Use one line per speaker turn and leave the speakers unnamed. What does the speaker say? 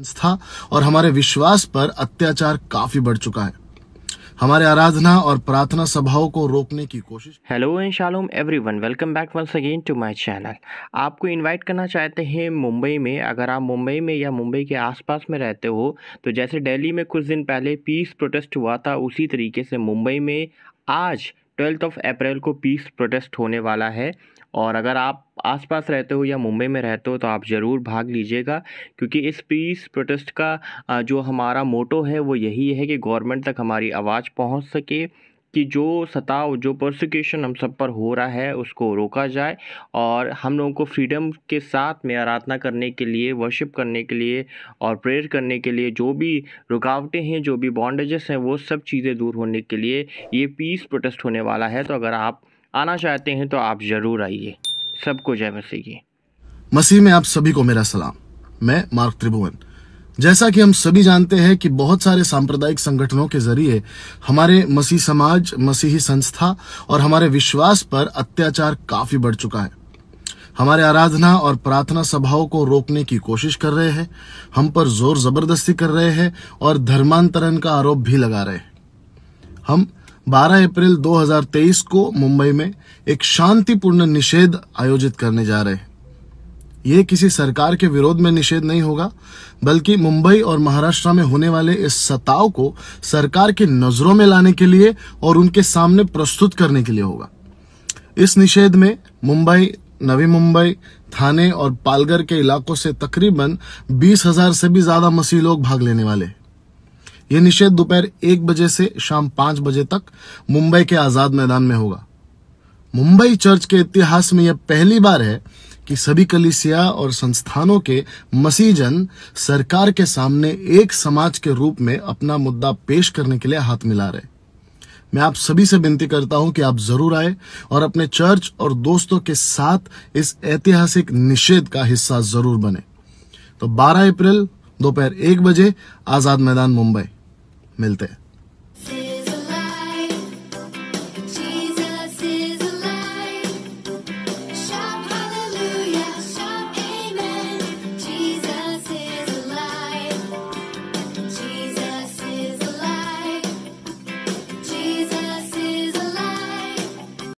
संस्था और हमारे विश्वास पर अत्याचार काफी बढ़ चुका है हमारे आराधना और प्रार्थना सभाओं को रोकने की कोशिश
hello and shalom everyone welcome back once again to my channel आपको इनवाइट करना चाहते हैं मुंबई में अगर आप मुंबई में या मुंबई के आसपास में रहते हो तो जैसे दिल्ली में कुछ दिन पहले पीस प्रोटेस्ट हुआ था उसी तरीके से मुंबई में आज ट्वेल्थ ऑफ अप्रैल को पीस प्रोटेस्ट होने वाला है और अगर आप आसपास रहते हो या मुंबई में रहते हो तो आप ज़रूर भाग लीजिएगा क्योंकि इस पीस प्रोटेस्ट का जो हमारा मोटो है वो यही है कि गवर्नमेंट तक हमारी आवाज़ पहुंच सके कि जो सताव जो प्रोसिक्यूशन हम सब पर हो रहा है उसको रोका जाए और हम लोगों को फ्रीडम के साथ में आराधना करने के लिए वर्शिप करने के लिए और प्रेयर करने के लिए जो भी रुकावटें हैं जो भी बॉन्डेजेस हैं वो सब चीज़ें दूर होने के लिए ये पीस प्रोटेस्ट होने वाला है तो अगर आप आना चाहते हैं तो आप ज़रूर आइए सबको जय मसीह की
मसीह में आप सभी को मेरा सलाम मैं मार्क त्रिभुवन जैसा कि हम सभी जानते हैं कि बहुत सारे सांप्रदायिक संगठनों के जरिए हमारे मसीह समाज मसीही संस्था और हमारे विश्वास पर अत्याचार काफी बढ़ चुका है हमारे आराधना और प्रार्थना सभाओं को रोकने की कोशिश कर रहे हैं हम पर जोर जबरदस्ती कर रहे हैं और धर्मांतरण का आरोप भी लगा रहे हैं हम 12 अप्रैल 2023 को मुंबई में एक शांतिपूर्ण निषेध आयोजित करने जा रहे हैं ये किसी सरकार के विरोध में निषेध नहीं होगा बल्कि मुंबई और महाराष्ट्र में होने वाले इस सताव को सरकार की नजरों में लाने के लिए और उनके सामने प्रस्तुत करने के लिए होगा इस निषेध में मुंबई नवी मुंबई थाने और पालघर के इलाकों से तकरीबन बीस हजार से भी ज्यादा मसीह लोग भाग लेने वाले हैं ये निषेध दोपहर एक बजे से शाम पांच बजे तक मुंबई के आजाद मैदान में होगा मुंबई चर्च के इतिहास में यह पहली बार है कि सभी कलिसिया और संस्थानों के मसीजन सरकार के सामने एक समाज के रूप में अपना मुद्दा पेश करने के लिए हाथ मिला रहे मैं आप सभी से विनती करता हूं कि आप जरूर आए और अपने चर्च और दोस्तों के साथ इस ऐतिहासिक निषेध का हिस्सा जरूर बने तो 12 अप्रैल दोपहर एक बजे आजाद मैदान मुंबई मिलते हैं